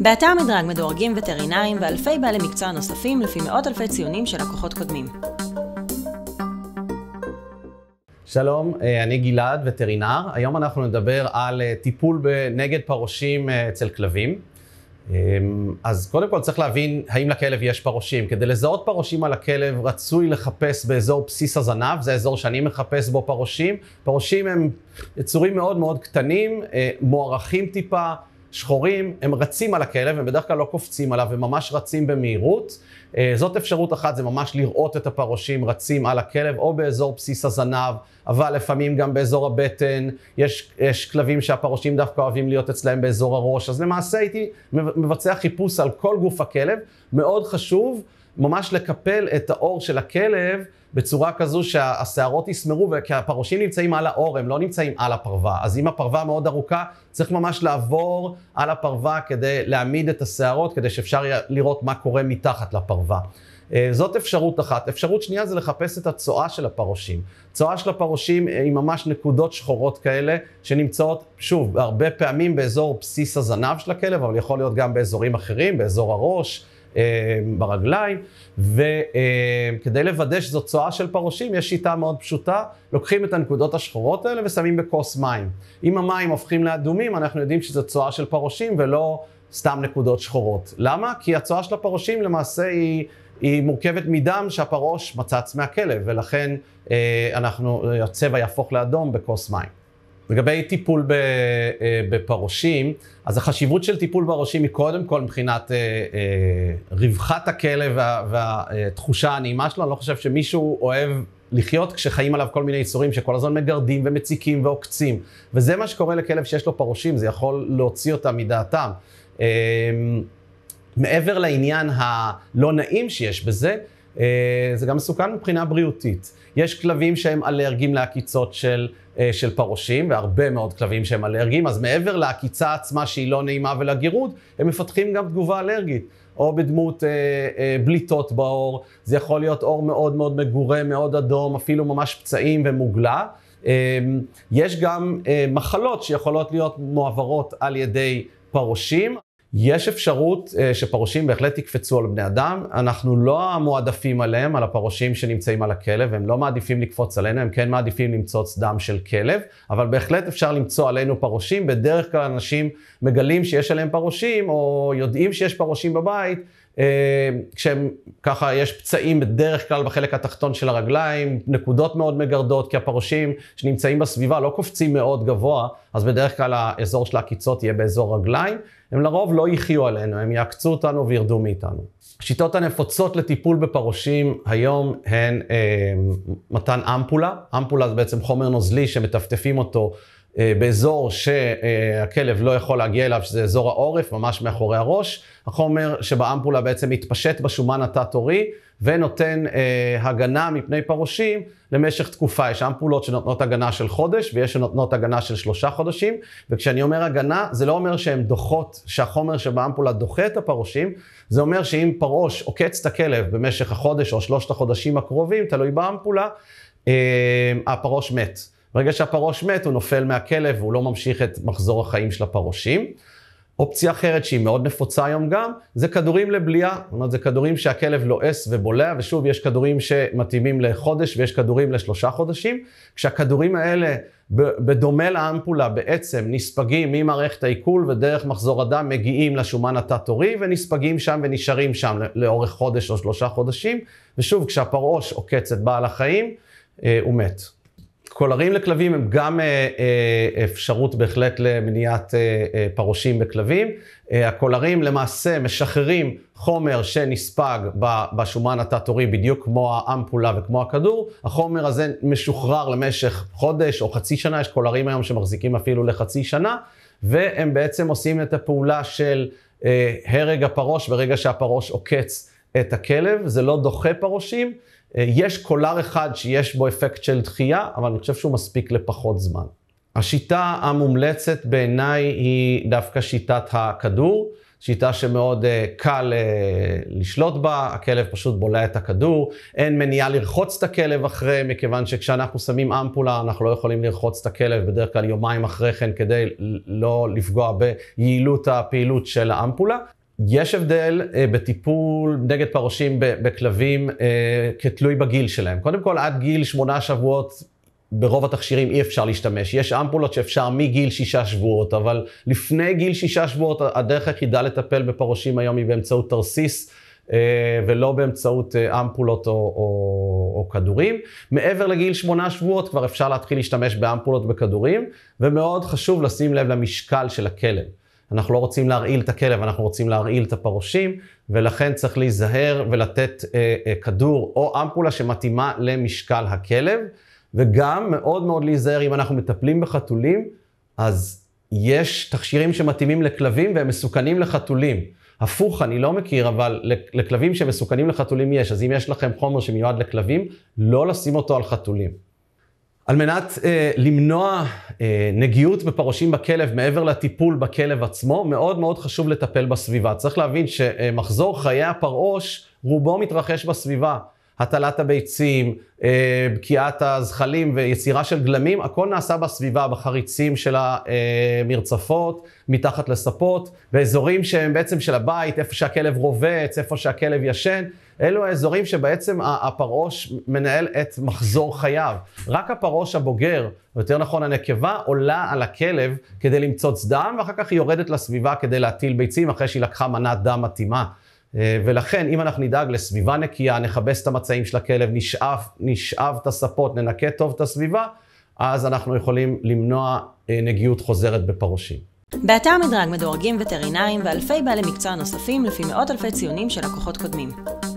באתר מדרג מדורגים וטרינרים ואלפי בעלי מקצוע נוספים לפי מאות אלפי ציונים של לקוחות קודמים. שלום, אה, אני גלעד, וטרינר. היום אנחנו נדבר על אה, טיפול נגד פרושים אה, אצל כלבים. אמ, אז קודם כל צריך להבין האם לכלב יש פרושים. כדי לזהות פרושים על הכלב רצוי לחפש באזור בסיס הזנב, זה האזור שאני מחפש בו פרושים. פרושים הם יצורים מאוד מאוד קטנים, מוערכים טיפה, שחורים, הם רצים על הכלב, הם בדרך כלל לא קופצים עליו, הם ממש רצים במהירות. אה, זאת אפשרות אחת, זה ממש לראות את הפרושים רצים על הכלב, או באזור בסיס הזנב, אבל לפעמים גם באזור הבטן. יש, יש כלבים שהפרושים דווקא אוהבים להיות אצלהם באזור הראש, אז למעשה הייתי מבצע חיפוש על כל גוף הכלב, מאוד חשוב. ממש לקפל את האור של הכלב בצורה כזו שהשערות יסמרו, כי הפרושים נמצאים על האור, הם לא נמצאים על הפרווה. אז אם הפרווה מאוד ארוכה, צריך ממש לעבור על הפרווה כדי להעמיד את השערות, כדי שאפשר לראות מה קורה מתחת לפרווה. אה, זאת אפשרות אחת. אפשרות שנייה זה לחפש את הצואה של הפרושים. צואה של הפרושים היא אה, ממש נקודות שחורות כאלה, שנמצאות, שוב, הרבה פעמים באזור בסיס הזנב של הכלב, אבל יכול להיות גם באזורים אחרים, באזור הראש, אה, ברגליים, וכדי לוודא שזו צואה של פרושים, יש שיטה מאוד פשוטה, לוקחים את הנקודות השחורות האלה ושמים בכוס מים. אם המים הופכים לאדומים, אנחנו יודעים שזו צואה של פרושים ולא סתם נקודות שחורות. למה? כי הצואה של הפרושים למעשה היא... היא מורכבת מדם שהפרוש מצץ מהכלב, ולכן אה, אנחנו, הצבע יהפוך לאדום בכוס מים. לגבי טיפול אה, בפרושים, אז החשיבות של טיפול בראשים היא קודם כל מבחינת אה, אה, רווחת הכלב והתחושה הנעימה שלו, אני לא חושב שמישהו אוהב לחיות כשחיים עליו כל מיני יצורים שכל הזמן מגרדים ומציקים ועוקצים. וזה מה שקורה לכלב שיש לו פרושים, זה יכול להוציא אותם מדעתם. מעבר לעניין הלא נעים שיש בזה, אה, זה גם מסוכן מבחינה בריאותית. יש כלבים שהם אלרגיים לעקיצות של, אה, של פרושים, והרבה מאוד כלבים שהם אלרגיים, אז מעבר לעקיצה עצמה שהיא לא נעימה ולגירוד, הם מפתחים גם תגובה אלרגית. או בדמות אה, אה, בליטות בעור, זה יכול להיות עור מאוד מאוד מגורה, מאוד אדום, אפילו ממש פצעים ומוגלה. אה, יש גם אה, מחלות שיכולות להיות מועברות על ידי פרושים. יש אפשרות אה, שפרושים בהחלט יקפצו על בני אדם, אנחנו לא המועדפים עליהם, על הפרושים שנמצאים על הכלב, הם לא מעדיפים לקפוץ עלינו, הם כן מעדיפים למצוץ דם של כלב, אבל בהחלט אפשר למצוא עלינו פרושים, בדרך כלל אנשים מגלים שיש עליהם פרושים, או יודעים שיש פרושים בבית, אה, כשהם ככה, יש פצעים בדרך כלל בחלק התחתון של הרגליים, נקודות מאוד מגרדות, כי הפרושים שנמצאים בסביבה לא קופצים מאוד גבוה, אז בדרך כלל האזור של העקיצות יהיה באזור רגליים. הם לרוב לא יחיו עלינו, הם יעקצו אותנו וירדו מאיתנו. השיטות הנפוצות לטיפול בפרושים היום הן אה, מתן אמפולה. אמפולה זה בעצם חומר נוזלי שמטפטפים אותו אה, באזור שהכלב לא יכול להגיע אליו, שזה אזור העורף, ממש מאחורי הראש. החומר שבאמפולה בעצם מתפשט בשומן התת-עורי ונותן אה, הגנה מפני פרושים למשך תקופה. יש אמפולות שנותנות הגנה של חודש ויש שנותנות הגנה של שלושה חודשים, וכשאני אומר הגנה, זה לא אומר שהן דוחות, שהחומר שבאמפולה דוחה את הפרושים, זה אומר שאם פרוש עוקץ את הכלב במשך החודש או שלושת החודשים הקרובים, תלוי באמפולה, אה, הפרוש מת. ברגע שהפרוש מת, הוא נופל מהכלב והוא לא ממשיך את מחזור החיים של הפרושים. אופציה אחרת שהיא מאוד נפוצה היום גם, זה כדורים לבליעה. זאת אומרת, זה כדורים שהכלב לועס ובולע, ושוב, יש כדורים שמתאימים לחודש ויש כדורים לשלושה חודשים. כשהכדורים האלה, בדומה לאמפולה, בעצם נספגים ממערכת העיכול ודרך מחזור הדם, מגיעים לשומן התת-עורי ונספגים שם ונשארים שם לאורך חודש או שלושה חודשים. ושוב, כשהפרעוש עוקץ את בעל החיים, אה, הוא מת. קולרים לכלבים הם גם אה, אה, אפשרות בהחלט למניעת אה, פרושים בכלבים. הקולרים למעשה משחררים חומר שנספג בשומן התת הורי בדיוק כמו האמפולה וכמו הכדור. החומר הזה משוחרר למשך חודש או חצי שנה, יש קולרים היום שמחזיקים אפילו לחצי שנה, והם בעצם עושים את הפעולה של הרג הפרוש ברגע שהפרוש עוקץ את הכלב, זה לא דוחה פרושים. אה, יש קולר אחד שיש בו אפקט של דחייה, אבל אני חושב שהוא מספיק לפחות זמן. השיטה המומלצת בעיניי היא דווקא שיטת הכדור, שיטה שמאוד אה, קל אה, לשלוט בה, הכלב פשוט בולע את הכדור, אין מניעה לרחוץ את הכלב אחרי, מכיוון שכשאנחנו שמים אמפולה אנחנו לא יכולים לרחוץ את הכלב בדרך כלל יומיים אחרי כן כדי לא לפגוע ביעילות הפעילות של האמפולה. יש הבדל uh, בטיפול נגד פרושים בכלבים uh, כתלוי בגיל שלהם. קודם כל, עד גיל שמונה שבועות ברוב התכשירים אי אפשר להשתמש. יש אמפולות שאפשר מגיל שישה שבועות, אבל לפני גיל שישה שבועות הדרך היחידה לטפל בפרושים היום היא באמצעות תרסיס. אה, ולא באמצעות אמפולות או, או, או כדורים. מעבר לגיל שמונה שבועות כבר אפשר להתחיל להשתמש באמפולות וכדורים, ומאוד חשוב לשים לב למשקל של הכלב. אנחנו לא רוצים להרעיל את הכלב, אנחנו רוצים להרעיל את הפרושים, ולכן צריך להיזהר ולתת אה, אה, כדור או אמפולה שמתאימה למשקל הכלב, וגם מאוד מאוד להיזהר אם אנחנו מטפלים בחתולים, אז יש תכשירים שמתאימים לכלבים והם מסוכנים לחתולים. הפוך, אני לא מכיר, אבל לכלבים שמסוכנים לחתולים יש, אז אם יש לכם חומר שמיועד לכלבים, לא לשים אותו על חתולים. על מנת אה, למנוע אה, נגיעות בפרושים בכלב מעבר לטיפול בכלב עצמו, מאוד מאוד חשוב לטפל בסביבה. צריך להבין שמחזור חיי הפרעוש רובו מתרחש בסביבה. הטלת הביצים, אה, בקיעת הזחלים ויצירה של גלמים, הכל נעשה בסביבה, בחריצים של המרצפות, מתחת לספות, באזורים שהם בעצם של הבית, איפה שהכלב רובץ, איפה שהכלב ישן, אלו האזורים שבעצם הפרעוש מנהל את מחזור חייו. רק הפרעוש הבוגר, או יותר נכון הנקבה, עולה על הכלב כדי למצוץ דם, ואחר כך היא יורדת לסביבה כדי להטיל ביצים אחרי שהיא לקחה מנת דם מתאימה. אה, ולכן אם אנחנו נדאג לסביבה נקייה, נכבס את המצעים של הכלב, נשאב, נשאב את הספות, ננקה טוב את הסביבה, אז אנחנו יכולים למנוע אה, נגיעות חוזרת בפרושים. באתר מדרג מדורגים וטרינרים ואלפי בעלי מקצוע נוספים לפי מאות אלפי ציונים של לקוחות קודמים.